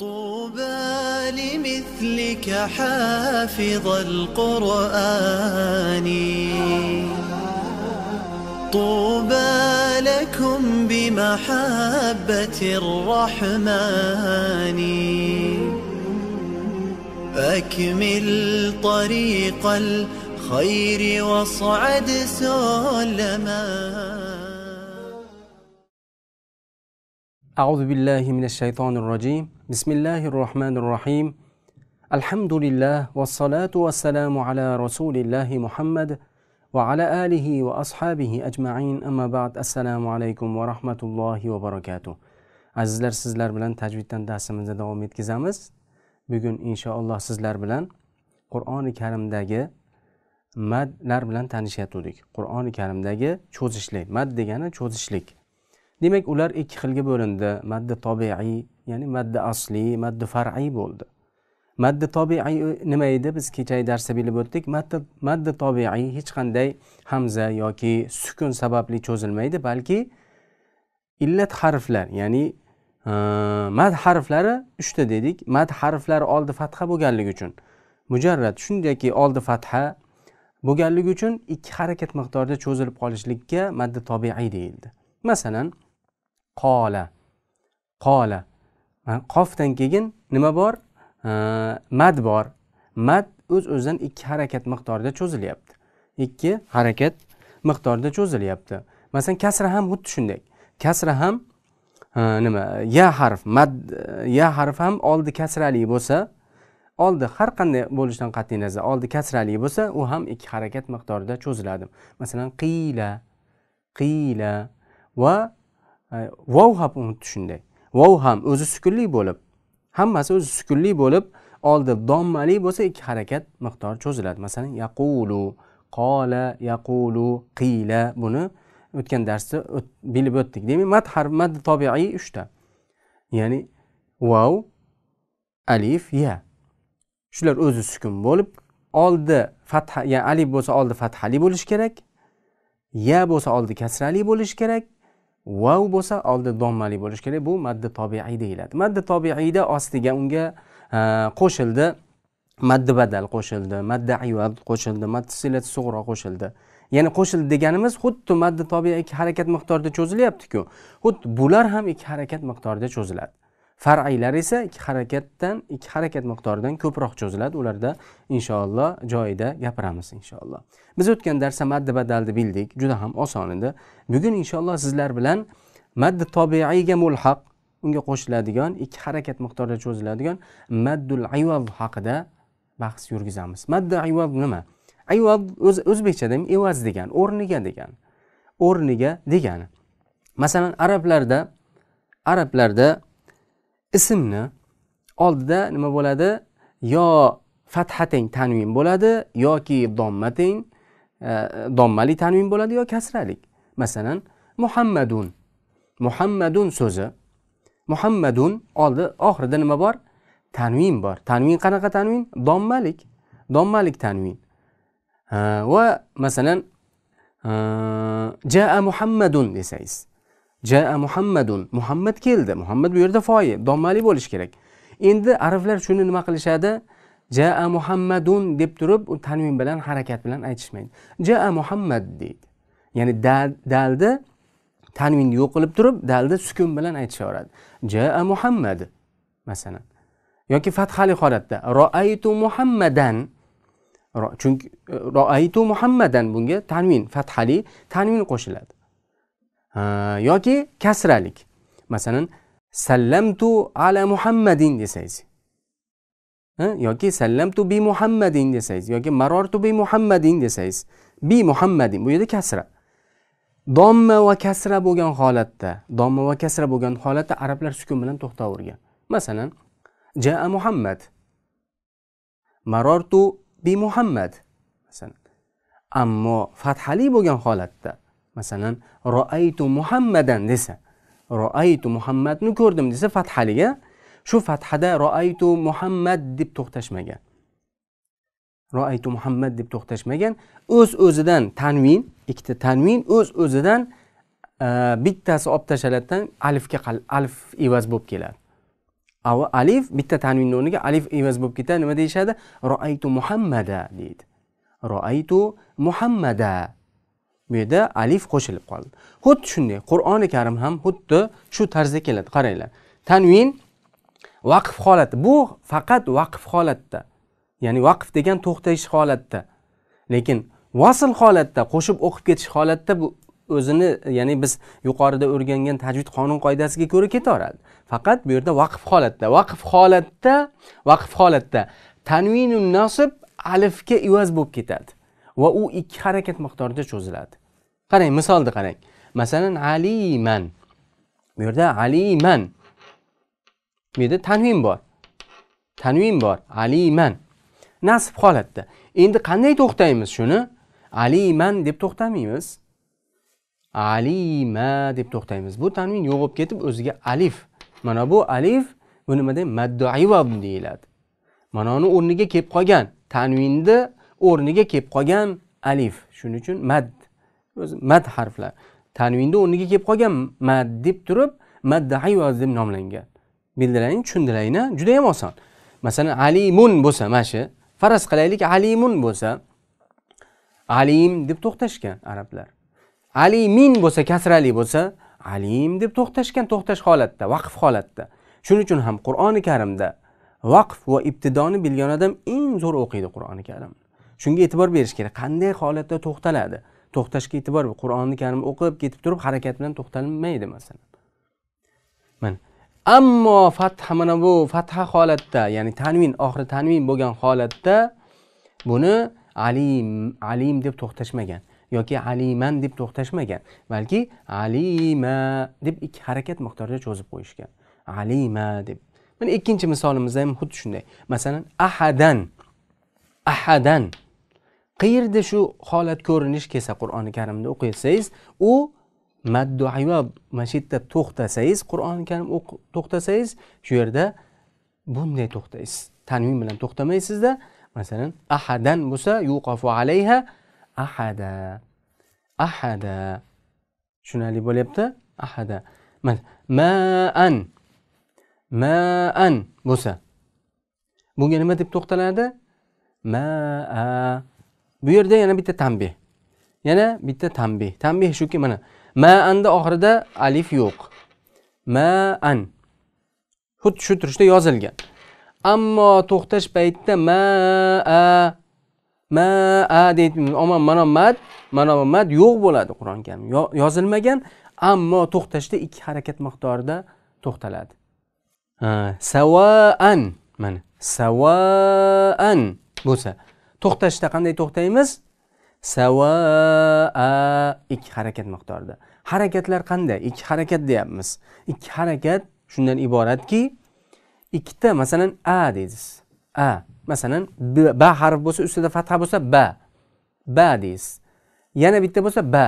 طوبى لمثلك حافظ القرآن طوبى لكم بمحبة الرحمن أكمل طريق الخير واصعد سلما أعوذ بالله من الشيطان الرجيم بسم الله الرحمن الرحيم الحمد لله والصلاة والسلام على رسول الله محمد وعلى آله وأصحابه أجمعين أما بعد السلام عليكم ورحمة الله وبركاته azizlar sizlar bilan tajviddan darsimizni davom etkazamiz bugun inshaalloh sizlar bilan qur'oni karimdagi madlar bilan tanishayotgandik qur'oni karimdagi cho'zishlik mad degani cho'zishlik demak ular ikki xilga bo'lindi madda tobiiy ya'ni madda asliy madda far'iy bo'ldi madda tobiiy nima edi biz kechagi darsda bilib o'tdik madda madda tobiiy hech qanday hamza yoki sukun sababli cho'zilmaydi balki illat harflar ya'ni e, mad harflari uchta dedik mad harflari oldi fatha bo'lganligi uchun mujarrad shunchaki oldi fatha bo'lganligi uchun ikki harakat miqdorida cho'zilib qolishlikka madda tobiiy deyildi masalan qola qola qofdan keyin nima bor mad bor mad o'z öz o'zidan ikki harakat miqdorida cho'zilyapti ikki harakat miqdorida cho'zilyapti masalan kasra ham xuddi shunday kasra ham nima ya harf mad ya harf ham oldi kasrali bo'lsa oldi har qanday bo'lishidan qat'iy nazar oldi kasrali bo'lsa u ham ikki harakat miqdorida cho'ziladi masalan qiyla qiyla va vov ham xuddi shunday vov ham o'zi sukunli bo'lib hammasi o'zi sukunli bo'lib oldi dommali bo'lsa ikki harakat miqdori cho'ziladi masalan yaqulu qola yaqulu qiyla buni o'tgan darsda bilib o'tdik demak mad harf mad tobiiy uchta ya'ni vav alif ya shular o'zi sukun bo'lib oldi fatha ya alif bo'lsa oldi fathali bo'lishi kerak ya bo'lsa oldi kasrali bo'lishi kerak vav bo'lsa oldi dommali bo'lishi kerak bu maddi tobiiy deyiladi maddi tobiiyda ostiga unga e, qo'shildi maddi badal qo'shildi maddi ayvad qo'shildi maddi silat sug'ro qo'shildi ya'ni qo'shildi deganimiz xuddi maddi tobiiy ikki harakat miqdorida cho'zilyaptiku xuddi bular ham ikki harakat miqdorida cho'ziladi far'iylar esa ikki harakatdan ikki harakat miqdoridan ko'proq cho'ziladi ularda inshaalloh joyida gapiramiz inshaalloh biz o'tgan darsda madda badalni bildik juda ham oson edi bugun inshaalloh sizlar bilan madd tobiiyga mulhaq unga qo'shiladigan ikki harakat miqdorida cho'ziladigan maddul ayvaz haqida bahs yurgizamiz madda ayvaz nima ayvaz o'zbekchada evaz degan o'rniga degan o'rniga degani masalan arablarda arablarda ismni oldida nima bo'ladi yo fatha teng tanvin bo'ladi yoki domma teng e, dommali tanvin bo'ladi yo kasralik masalan muhammadun muhammadun so'zi muhammadun oldi oxirida nima bor tanvin bor tanvin qanaqa tanvin dommalik dommalik tanvin va masalan e, jaa muhammadun desangiz jaa muhammadun muhammad keldi muhammad bu yerda foyi dommali bo'lishi kerak endi arablar shuni nima qilishadi jaa muhammadun deb turib tanvin bilan harakat bilan aytishmaydi jaa muhammad deydi ya'ni dalda tanvinni yo'q qilib turib dalda sukun bilan aytishaveradi jaa muhammad masalan yoki fathali holatda roaytu muhammadan chunki roaytu muhammadan bunga tanvin fathali tanvin qo'shiladi yoki kasralik masalan sallamtu ala muhammadin desangiz yoki sallamtu bi muhammadin desangiz yoki marortu bi muhammadin desangiz bi muhammadin bu yerda kasra domma va kasra bo'lgan holatda domma va kasra bo'lgan holatda arablar sukun bilan to'xtavergan masalan jaa muhammad marortu bi muhammad masalan ammo fathali bo'lgan holatda masalan roaytu muhammadan desa roaytu muhammadni ko'rdim desa fathaliga shu fathada roaytu muhammad deb to'xtashmagan roaytu muhammad deb to'xtashmagan o'z o'zidan tanvin ikkita tanvin o'z o'zidan e, bittasi olib tashlanadidan alifga alif evaz bo'lib keladi avi alif bitta tanvinni o'rniga alif evaz bo'lib ketadi nima deyishadi roaytu muhammada deydi roaytu muhammada bu yerda alif qo'shilib qoldi xuddi shunday qur'oni karim ham xuddi shu tarzda keladi qaranglar tanvin vaqf holati bu faqat vaqf holatda ya'ni vaqf degan to'xtash holatda lekin vasl holatda qo'shib o'qib ketish holatda bu o'zini ya'ni biz yuqorida o'rgangan tajvid qonun qoidasiga ko'ra ketaveradi faqat bu yerda vaqf holatda vaqf holatda vaqf holatda tanvinun nasib alifga ivaz bo'lib ketadi va u ikki harakat miqdorida cho'ziladi qarang misolni qarang masalan aliman bu yerda aliman bu yerda tanvin bor tanvin bor aliman nasb holatda endi qanday to'xtaymiz shuni aliman deb to'xtamaymiz alima deb to'xtaymiz bu tanvin yo'q bo'lib ketib o'ziga alif mana bu alif bu nima deydi madduiva deyiladi manoni o'rniga kelib qolgan tanvinni o'rniga kelib qolgan alif shuning uchun mad o'zi mad harflar tanvinni o'rniga kelib qolgan mad deb turib madda ayvoz deb nomlangan bildilaring juda ham oson masalan alimun bo'lsa mana shu faraz qilaylik alimun bo'lsa alim deb to'xtashgan arablar alimin bo'lsa kasrali bo'lsa alim deb to'xtashgan to'xtash holatda vaqf holatda shuning uchun ham qur'oni karimda vaqf va ibtidoni bilgan odam eng zo'r o'qiydi qur'oni karimni shunga e'tibor berish kerak qanday holatda to'xtaladi to'xtashga e'tibor qur'oni karimni o'qib ketib turib harakat bilan to'xtalmaydi masalan mana ammo fatha mana bu fatha holatda ya'ni tanvin oxiri tanvin bo'lgan holatda buni alim alim deb to'xtashmagan yoki aliman deb to'xtashmagan balki alima deb ikki harakat miqdorida cho'zib qo'yishgan alima deb mana ikkinchi misolimizda ham xuddi shunday masalan ahadan ahadan qayerda shu holat ko'rinish kelsa qur'oni karimda o'qisangiz u madduayo mana shu yerda to'xtasangiz qur'oni karim to'xtasangiz shu yerda bunday to'xtaysiz tanvin bilan to'xtamaysizda masalan ahadan bo'lsa yuqofu alayha ahada ahada tushunarli bo'lyapti ahada maan maan bo'lsa bunga nima deb to'xtaladi maa bu yerda yana bitta tanbeh yana bitta tanbeh tanbeh shuki mana ma maanda oxirida alif yo'q ma an xuddi shu turishda yozilgan ammo to'xtash paytida ma ma a deydi omon manomat manomat yo'q bo'ladi qur'oni karim yozilmagan ammo to'xtashda ikki harakat miqdorida to'xtaladi savaan mana savaan bo'lsa to'xtashda qanday to'xtaymiz savaa ikki harakat miqdorida harakatlar qanday ikki harakat deyapmiz ikki harakat shundan iboratki ikkita masalan a deysiz a masalan ba harf bo'lsa ustida fatha bo'lsa ba ba deysiz yana bitta bo'lsa ba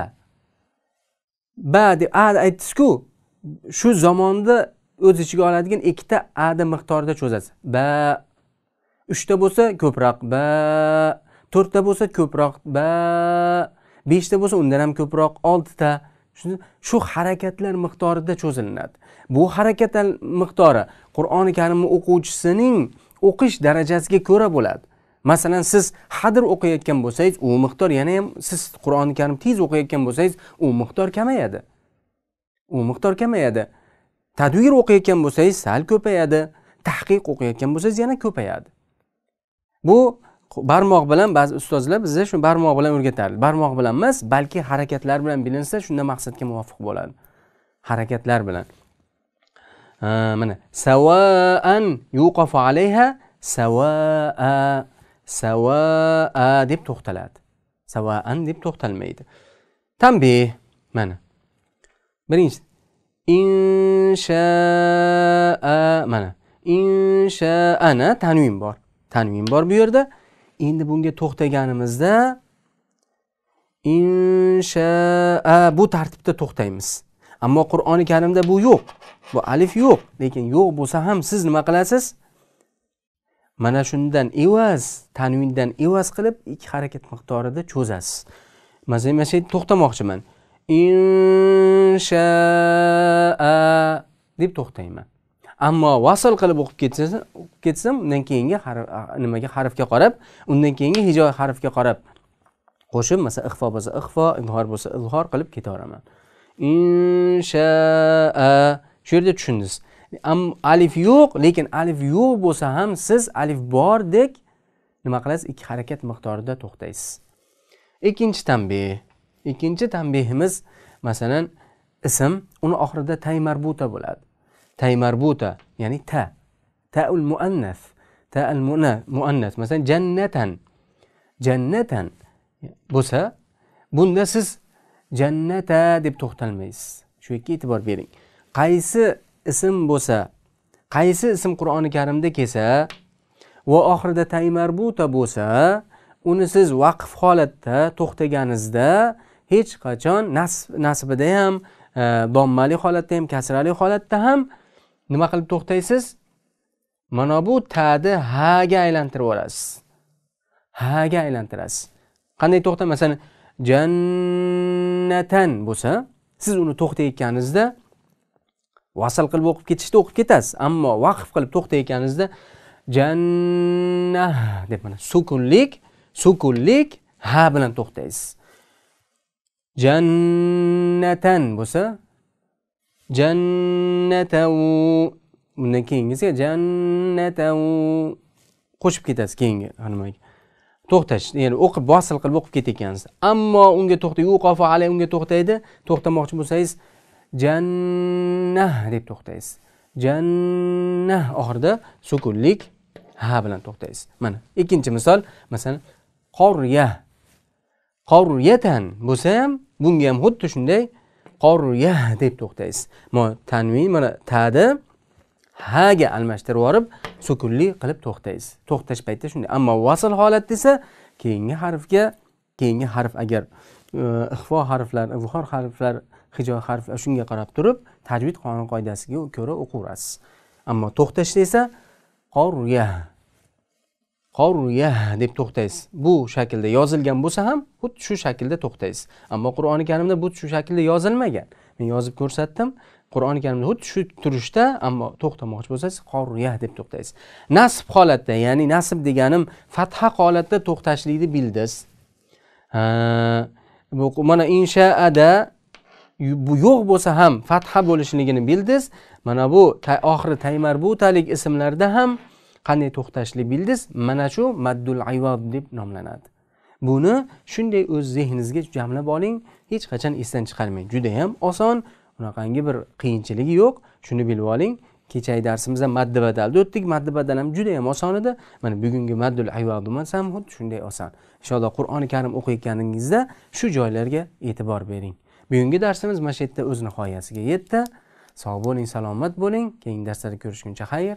ba deb a aytdizku shu zamonda o'z ichiga oladigan ikkita ada miqdorida cho'zasiz ba uchta bo'lsa ko'proq ba to'rtta bo'lsa ko'proq ba beshta bo'lsa undan ham ko'proq oltita shu harakatlar miqdorida cho'zilinadi bu harakat miqdori qur'oni karimni o'quvchisining o'qish darajasiga ko'ra bo'ladi masalan siz hadr o'qiyotgan bo'lsangiz u miqdor yana ham siz qur'oni karim tez o'qiyotgan bo'lsangiz u miqdor kamayadi u miqdor kamayadi tadvir o'qiyotgan bo'lsangiz sal ko'payadi tahqiq o'qiyotgan bo'lsangiz yana ko'payadi bu barmoq bilan ba'zi ustozlar bizga shu barmoq bilan o'rgatadi barmoq bilan emas balki harakatlar bilan bilinsa shunda maqsadga muvofiq bo'ladi harakatlar bilan mana savaan yuqofu alayha savaa savaa deb to'xtaladi savaan deb to'xtalmaydi tanbe mana birinchi inshaa mana inshaana tanvin bor tanvin bor bu yerda endi bunga to'xtaganimizda a bu tartibda to'xtaymiz ammo qur'oni karimda bu yo'q bu alif yo'q lekin yo'q bo'lsa ham siz nima qilasiz mana shundan evaz tanvindan evaz qilib ikki harakat miqdorida cho'zasiz masalan mana shu yerda to'xtamoqchiman insha deb to'xtayman ammo vasl qilib o'qib ketsa ketsam undan keyingi nimaga harfga qarab undan keyingi hijo harfga qarab qo'shib masalan ixfo bo'lsa ixfo ilhor bo'lsa ilhor qilib ketaveraman insha shu yerda tushundingiz alif yo'q lekin alif yo'q bo'lsa ham siz alif bordek nima qilasiz ikki harakat miqdorida to'xtaysiz ikkinchi tanbeh ikkinchi tanbehimiz masalan ism uni oxirida tay marbuta bo'ladi تاي marbuta يعني ta تاء المؤنث تاء المؤنث مثلا jannatan jannatan بوسا bunda siz jannata deb to'xtalmaysiz shu yerga e'tibor bering qaysi ism bo'lsa qaysi ism qur'oni karimda kelsa va oxirida tay marbuta бўлса уни сиз vaqf holatda to'xtaganingizda hech qachon nasb nasbida ham dommali holatda ham kasrali holatda ham nima qilib to'xtaysiz mana bu tani haga aylantirib olasiz haga aylantirasiz qanday to'xta masalan jannatan bo'lsa siz uni to'xtayotganingizda vasl qilib o'qib ketishda o'qib ketasiz ammo vaqf qilib to'xtayotganingizda janna deb mana sukunlik sukunlik ha bilan to'xtaysiz jannatan bo'lsa jannatan undan keyingisiga jannatan qo'shib ketasiz keyingi nimaga to'xtash ya'ni o'qib bosil qilib o'qib ketayotgansiz ammo unga to'xta yuqofu alay unga to'xtaydi to'xtamoqchi bo'lsangiz jannah deb to'xtaysiz jannah oxirida sukunlik ha bilan to'xtaysiz mana ikkinchi misol masalan qorya qoryatan bo'lsa ham bunga ham xuddi shunday qorya deb to'xtaysiz tanvin mana tani haga almashtirib yuborib sukunli qilib to'xtaysiz to'xtash paytida shunday ammo vasl holatda esa keyingi harfga keyingi harf agar e, ixfo harflar vuhor harflar hijo harflar shunga qarab turib tajvid qonun qoidasiga ko'ra o'qiyverasiz ammo to'xtashda esa qorya qoruya deb to'xtaysiz bu shaklda yozilgan bo'lsa ham xuddi shu shaklda to'xtaysiz ammo qur'oni karimda bu shu shaklda yozilmagan men yozib ko'rsatdim qur'oni karimda xuddi shu turishda ammo to'xtamoqchi bo'lsangiz qoruya deb to'xtaysiz nasb holatda ya'ni nasb deganim fatha holatda to'xtashlikni bildiz mana inshaada bu yo'q bo'lsa ham fatha bo'lishligini bildiz mana bu oxiri taymarbutalik ismlarda ham qanday to'xtashni bildiz mana shu maddul ayvod deb nomlanadi buni shunday o'z zehningizga jamlab oling hech qachon esdan chiqarmang judayam oson unaqangi bir qiyinchiligi yo'q shuni bilib oling kechagi darsimizda maddi badalni o'tdik maddi badal ham yam oson edi mana bugungi maddul ayvodimiz ham xuddi shunday oson inshaalloh qur'oni karim o'qiyotganingizda shu joylarga e'tibor bering bugungi darsimiz mana shu yerda o'z nihoyasiga yetdi sog' bo'ling salomat bo'ling keyingi darslarda ko'rishguncha xayr